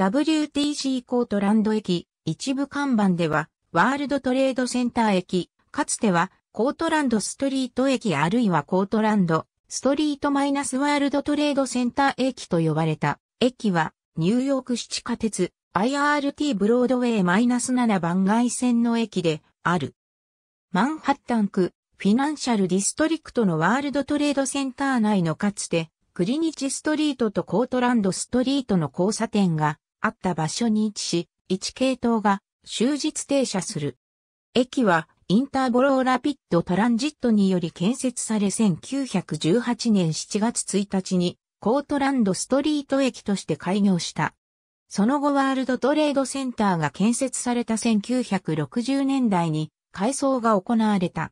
WTC コートランド駅、一部看板では、ワールドトレードセンター駅、かつては、コートランドストリート駅あるいはコートランド、ストリートマイナスワールドトレードセンター駅と呼ばれた。駅は、ニューヨーク市地下鉄、IRT ブロードウェイマイナス7番外線の駅で、ある。マンハッタン区、フィナンシャルディストリクトのワールドトレードセンター内のかつて、クリニチストリートとコートランドストリートの交差点があった場所に位置し、1系統が終日停車する。駅はインターボローラピッドトランジットにより建設され1918年7月1日にコートランドストリート駅として開業した。その後ワールドトレードセンターが建設された1960年代に改装が行われた。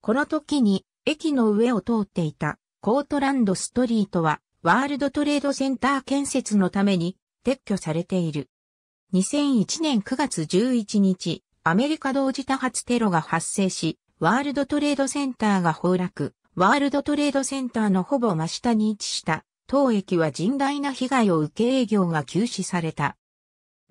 この時に駅の上を通っていたコートランドストリートはワールドトレードセンター建設のために撤去されている。2001年9月11日、アメリカ同時多発テロが発生し、ワールドトレードセンターが崩落、ワールドトレードセンターのほぼ真下に位置した当駅は甚大な被害を受け営業が休止された。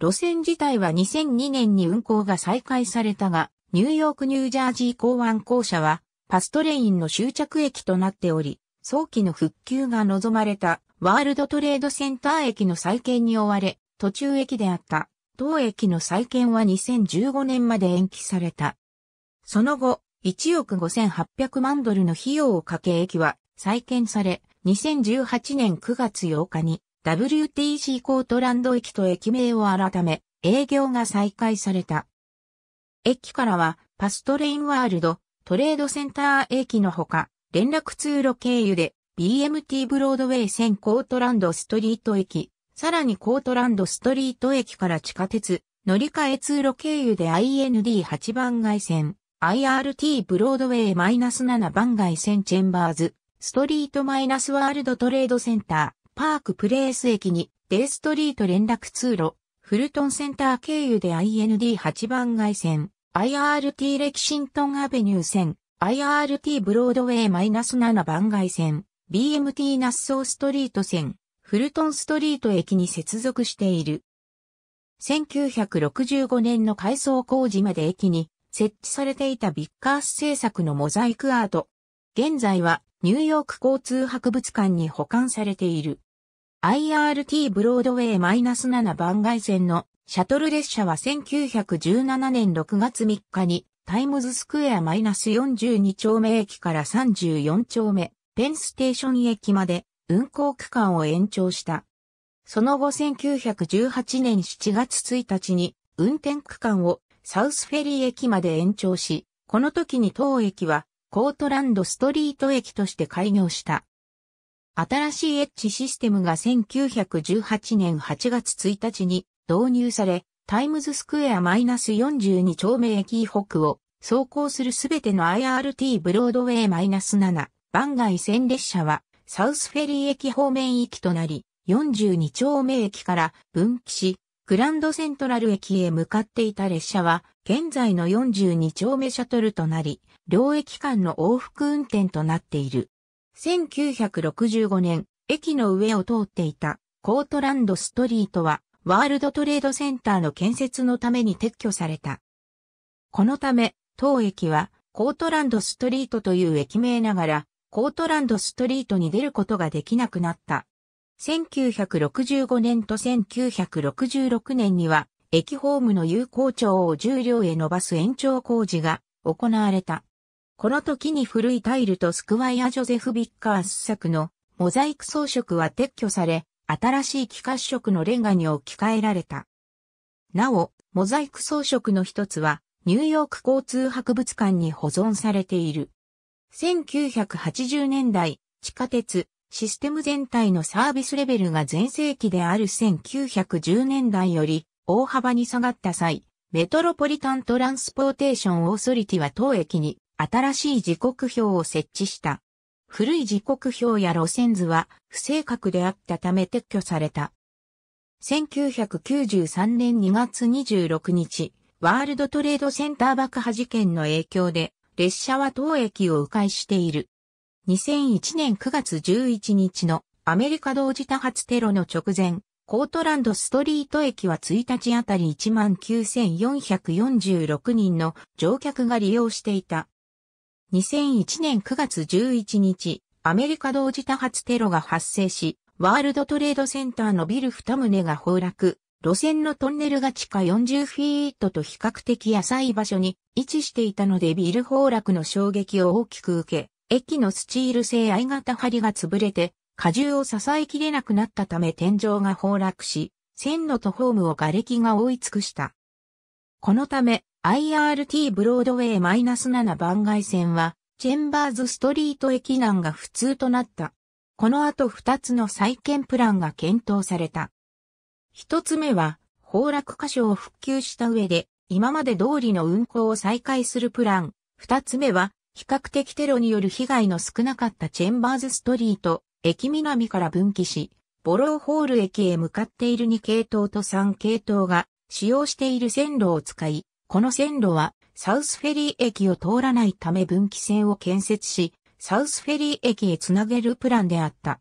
路線自体は2002年に運行が再開されたが、ニューヨーク・ニュージャージー港湾公社は、パストレインの終着駅となっており、早期の復旧が望まれたワールドトレードセンター駅の再建に追われ、途中駅であった、当駅の再建は2015年まで延期された。その後、1億5800万ドルの費用をかけ駅は再建され、2018年9月8日に WTC コートランド駅と駅名を改め、営業が再開された。駅からはパストレインワールド、トレードセンター駅のほか、連絡通路経由で BMT ブロードウェイ線コートランドストリート駅、さらにコートランドストリート駅から地下鉄、乗り換え通路経由で IND8 番街線、IRT ブロードウェイ -7 番街線チェンバーズ、ストリートマイナスワールドトレードセンター、パークプレイス駅に、デイストリート連絡通路、フルトンセンター経由で IND8 番街線、IRT レキシントンアベニュー線、IRT ブロードウェイ -7 番街線、BMT ナッソーストリート線、フルトンストリート駅に接続している。1965年の改装工事まで駅に設置されていたビッカース製作のモザイクアート。現在はニューヨーク交通博物館に保管されている。IRT ブロードウェイ -7 番外線のシャトル列車は1917年6月3日にタイムズスクエア -42 丁目駅から34丁目ペンステーション駅まで運行区間を延長した。その後1918年7月1日に運転区間をサウスフェリー駅まで延長し、この時に当駅はコートランドストリート駅として開業した。新しいエッジシステムが1918年8月1日に導入され、タイムズスクエア -42 丁目駅北を走行するすべての IRT ブロードウェイ -7 番外線列車はサウスフェリー駅方面行きとなり、42丁目駅から分岐し、グランドセントラル駅へ向かっていた列車は、現在の42丁目シャトルとなり、両駅間の往復運転となっている。1965年、駅の上を通っていたコートランドストリートは、ワールドトレードセンターの建設のために撤去された。このため、当駅は、コートランドストリートという駅名ながら、コートランドストリートに出ることができなくなった。1965年と1966年には、駅ホームの有効長を重量へ伸ばす延長工事が行われた。この時に古いタイルとスクワイア・ジョゼフ・ビッカース作のモザイク装飾は撤去され、新しい幾何色のレンガに置き換えられた。なお、モザイク装飾の一つは、ニューヨーク交通博物館に保存されている。1980年代、地下鉄、システム全体のサービスレベルが全盛期である1910年代より大幅に下がった際、メトロポリタントランスポーテーションオーソリティは当駅に新しい時刻表を設置した。古い時刻表や路線図は不正確であったため撤去された。1993年2月26日、ワールドトレードセンター爆破事件の影響で列車は当駅を迂回している。2001年9月11日のアメリカ同時多発テロの直前、コートランドストリート駅は1日あたり19,446人の乗客が利用していた。2001年9月11日、アメリカ同時多発テロが発生し、ワールドトレードセンターのビル二棟が崩落、路線のトンネルが地下40フィートと比較的浅い場所に位置していたのでビル崩落の衝撃を大きく受け、駅のスチール製 I 型梁が潰れて、荷重を支えきれなくなったため天井が崩落し、線路とホームを瓦礫が覆い尽くした。このため、IRT ブロードウェイ -7 番外線は、チェンバーズストリート駅南が普通となった。この後2つの再建プランが検討された。一つ目は、崩落箇所を復旧した上で、今まで通りの運行を再開するプラン。二つ目は、比較的テロによる被害の少なかったチェンバーズストリート、駅南から分岐し、ボローホール駅へ向かっている2系統と3系統が使用している線路を使い、この線路はサウスフェリー駅を通らないため分岐線を建設し、サウスフェリー駅へつなげるプランであった。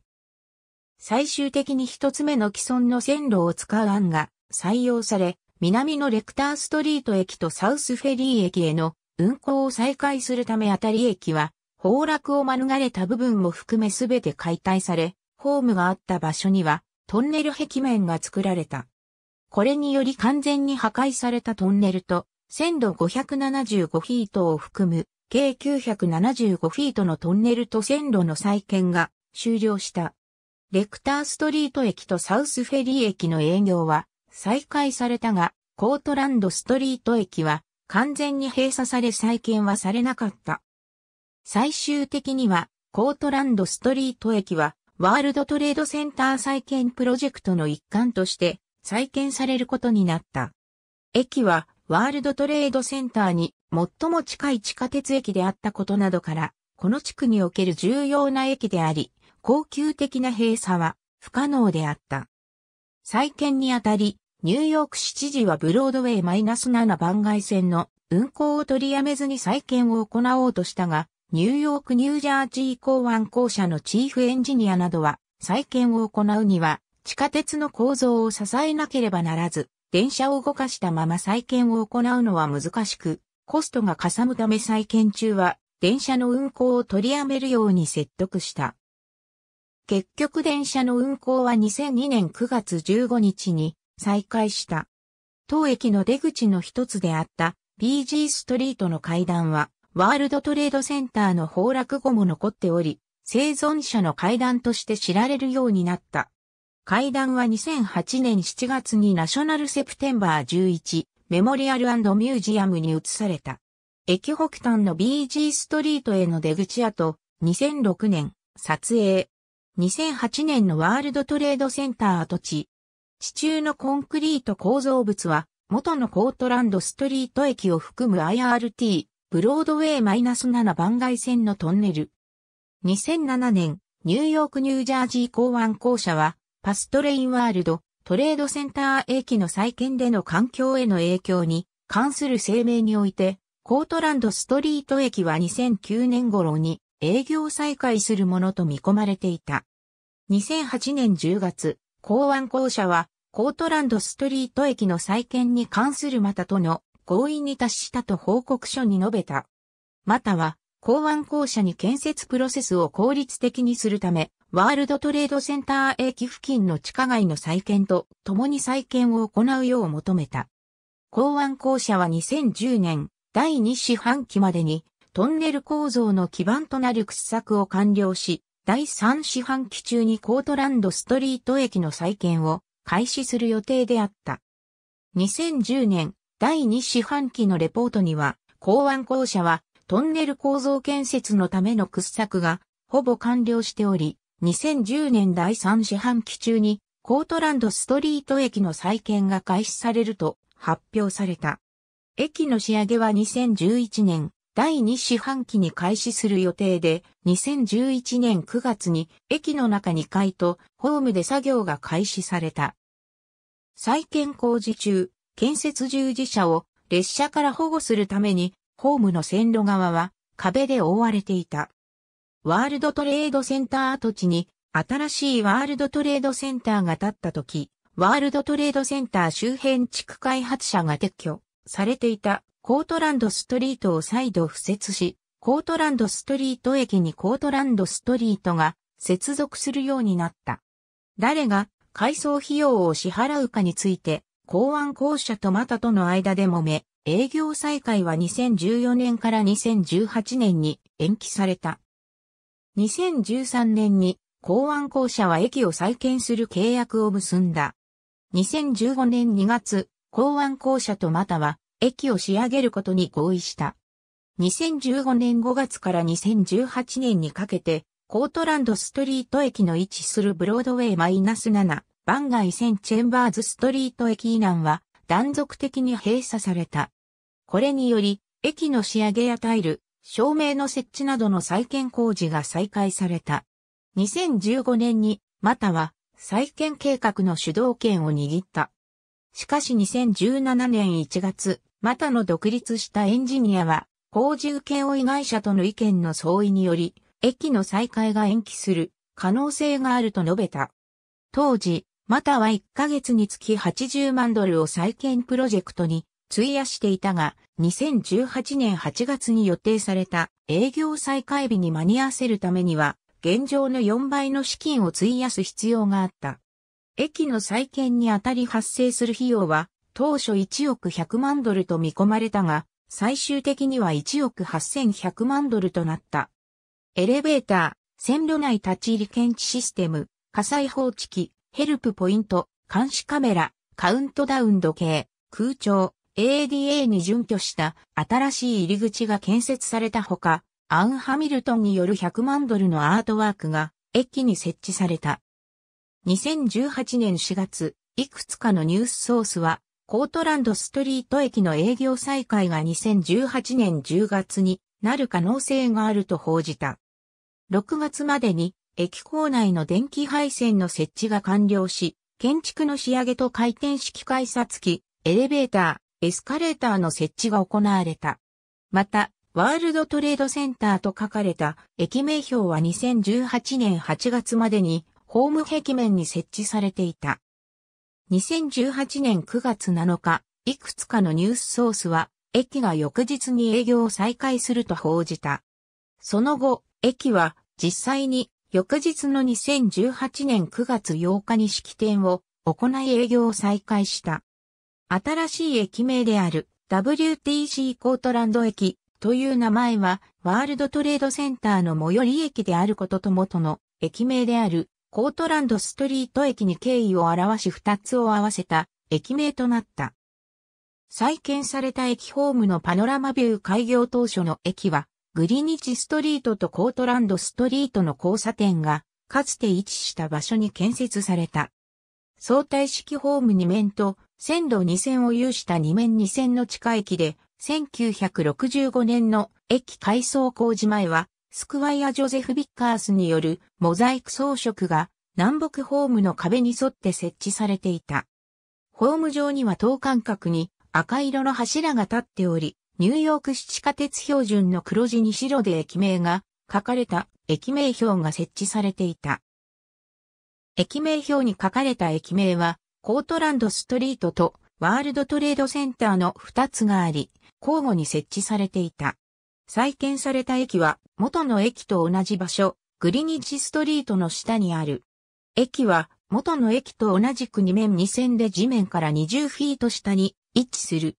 最終的に一つ目の既存の線路を使う案が採用され、南のレクターストリート駅とサウスフェリー駅への運行を再開するためあたり駅は崩落を免れた部分も含めすべて解体され、ホームがあった場所にはトンネル壁面が作られた。これにより完全に破壊されたトンネルと、線路575フィートを含む計975フィートのトンネルと線路の再建が終了した。レクターストリート駅とサウスフェリー駅の営業は再開されたが、コートランドストリート駅は完全に閉鎖され再建はされなかった。最終的には、コートランドストリート駅は、ワールドトレードセンター再建プロジェクトの一環として再建されることになった。駅は、ワールドトレードセンターに最も近い地下鉄駅であったことなどから、この地区における重要な駅であり、恒久的な閉鎖は不可能であった。再建にあたり、ニューヨーク市知事はブロードウェイマイナス -7 番外線の運行を取りやめずに再建を行おうとしたが、ニューヨーク・ニュージャージー港湾公社のチーフエンジニアなどは、再建を行うには、地下鉄の構造を支えなければならず、電車を動かしたまま再建を行うのは難しく、コストがかさむため再建中は、電車の運行を取りやめるように説得した。結局電車の運行は2002年9月15日に再開した。当駅の出口の一つであった BG ストリートの階段はワールドトレードセンターの崩落後も残っており、生存者の階段として知られるようになった。階段は2008年7月にナショナルセプテンバー11メモリアルミュージアムに移された。駅北端の BG ストリートへの出口跡、2006年撮影。2008年のワールドトレードセンター跡地。地中のコンクリート構造物は、元のコートランドストリート駅を含む IRT、ブロードウェイ -7 番外線のトンネル。2007年、ニューヨークニュージャージー港湾公社は、パストレインワールド、トレードセンター駅の再建での環境への影響に関する声明において、コートランドストリート駅は2009年頃に営業再開するものと見込まれていた。2008年10月、港湾公社は、コートランドストリート駅の再建に関するまたとの合意に達したと報告書に述べた。または、港湾公社に建設プロセスを効率的にするため、ワールドトレードセンター駅付近の地下街の再建と共に再建を行うよう求めた。港湾公社は2010年第2四半期までにトンネル構造の基盤となる掘削を完了し、第3四半期中にコートランドストリート駅の再建を開始する予定であった。2010年第2四半期のレポートには、港湾公社はトンネル構造建設のための掘削がほぼ完了しており、2010年第3四半期中にコートランドストリート駅の再建が開始されると発表された。駅の仕上げは2011年第2四半期に開始する予定で、2011年9月に駅の中2階とホームで作業が開始された。再建工事中、建設従事者を列車から保護するために、ホームの線路側は壁で覆われていた。ワールドトレードセンター跡地に新しいワールドトレードセンターが建った時、ワールドトレードセンター周辺地区開発者が撤去されていたコートランドストリートを再度付設し、コートランドストリート駅にコートランドストリートが接続するようになった。誰が改装費用を支払うかについて、公安公社とまたとの間でもめ、営業再開は2014年から2018年に延期された。2013年に公安公社は駅を再建する契約を結んだ。2015年2月、公安公社とまたは駅を仕上げることに合意した。2015年5月から2018年にかけて、コートランドストリート駅の位置するブロードウェイマイナス -7 番外線チェンバーズストリート駅以南は断続的に閉鎖された。これにより、駅の仕上げやタイル、照明の設置などの再建工事が再開された。2015年に、または再建計画の主導権を握った。しかし2017年1月、またの独立したエンジニアは、工事請負会社との意見の相違により、駅の再開が延期する可能性があると述べた。当時、または1ヶ月につき80万ドルを再建プロジェクトに費やしていたが、2018年8月に予定された営業再開日に間に合わせるためには、現状の4倍の資金を費やす必要があった。駅の再建にあたり発生する費用は当初1億100万ドルと見込まれたが、最終的には1億8100万ドルとなった。エレベーター、線路内立ち入り検知システム、火災報知機、ヘルプポイント、監視カメラ、カウントダウン時計、空調、ADA に準拠した新しい入り口が建設されたほか、アン・ハミルトンによる100万ドルのアートワークが駅に設置された。2018年4月、いくつかのニュースソースは、コートランドストリート駅の営業再開が2018年10月になる可能性があると報じた。6月までに駅構内の電気配線の設置が完了し、建築の仕上げと回転式改札機、エレベーター、エスカレーターの設置が行われた。また、ワールドトレードセンターと書かれた駅名標は2018年8月までにホーム壁面に設置されていた。2018年9月7日、いくつかのニュースソースは、駅が翌日に営業を再開すると報じた。その後、駅は実際に翌日の2018年9月8日に式典を行い営業を再開した。新しい駅名である WTC コートランド駅という名前はワールドトレードセンターの最寄り駅であることと元の駅名であるコートランドストリート駅に敬意を表し2つを合わせた駅名となった。再建された駅ホームのパノラマビュー開業当初の駅は、グリニチストリートとコートランドストリートの交差点が、かつて位置した場所に建設された。相対式ホーム2面と線路2線を有した2面2線の地下駅で、1965年の駅改装工事前はスクワイア・ジョゼフ・ビッカースによるモザイク装飾が南北ホームの壁に沿って設置されていた。ホーム上には等間隔に赤色の柱が立っており、ニューヨーク市地下鉄標準の黒字に白で駅名が書かれた駅名表が設置されていた。駅名標に書かれた駅名は、コートランドストリートとワールドトレードセンターの2つがあり、交互に設置されていた。再建された駅は元の駅と同じ場所、グリニッジストリートの下にある。駅は元の駅と同じく2面2線で地面から20フィート下に位置する。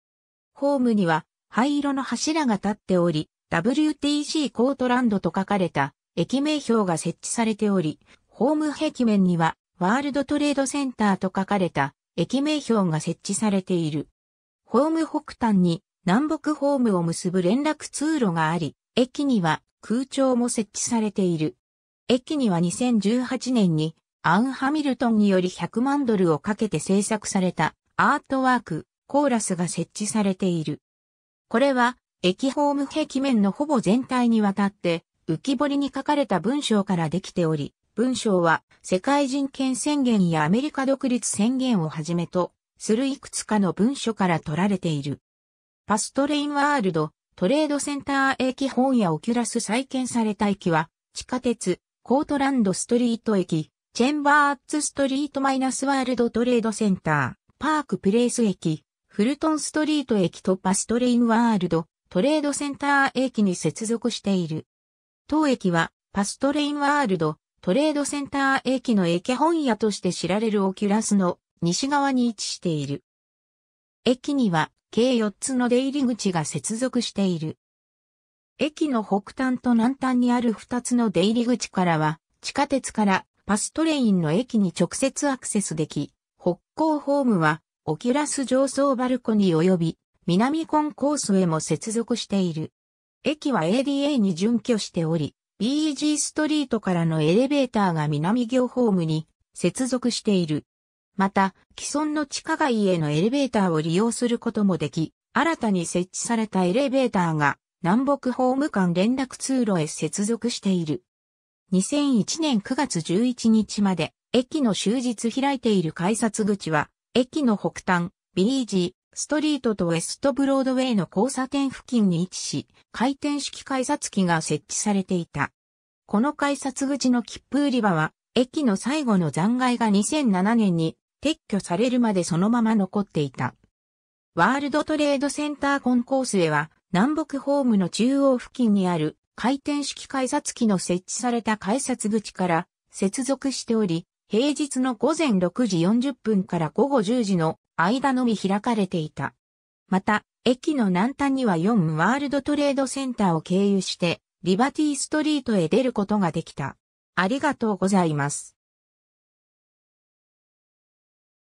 ホームには灰色の柱が立っており、WTC コートランドと書かれた駅名標が設置されており、ホーム壁面にはワールドトレードセンターと書かれた駅名標が設置されている。ホーム北端に南北ホームを結ぶ連絡通路があり、駅には空調も設置されている。駅には2018年にアン・ハミルトンにより100万ドルをかけて制作されたアートワーク、コーラスが設置されている。これは駅ホーム壁面のほぼ全体にわたって浮き彫りに書かれた文章からできており、文章は世界人権宣言やアメリカ独立宣言をはじめとするいくつかの文書から取られている。パストレインワールド、トレードセンター駅本屋オキュラス再建された駅は、地下鉄、コートランドストリート駅、チェンバーツストリートマイナスワールドトレードセンター、パークプレイス駅、フルトンストリート駅とパストレインワールド、トレードセンター駅に接続している。当駅は、パストレインワールド、トレードセンター駅の駅本屋として知られるオキュラスの西側に位置している。駅には計4つの出入り口が接続している。駅の北端と南端にある2つの出入り口からは、地下鉄からパストレインの駅に直接アクセスでき、北港ホームは、オキュラス上層バルコニー及び、南コンコースへも接続している。駅は ADA に準拠しており、b g ストリートからのエレベーターが南行ホームに接続している。また、既存の地下街へのエレベーターを利用することもでき、新たに設置されたエレベーターが南北法務官連絡通路へ接続している。2001年9月11日まで、駅の終日開いている改札口は、駅の北端、ビージー、ストリートとウェストブロードウェイの交差点付近に位置し、回転式改札機が設置されていた。この改札口の切符売り場は、駅の最後の残骸が2007年に撤去されるまでそのまま残っていた。ワールドトレードセンターコンコースへは、南北ホームの中央付近にある回転式改札機の設置された改札口から接続しており、平日の午前6時40分から午後10時の間のみ開かれていた。また、駅の南端には4ワールドトレードセンターを経由して、リバティストリートへ出ることができた。ありがとうございます。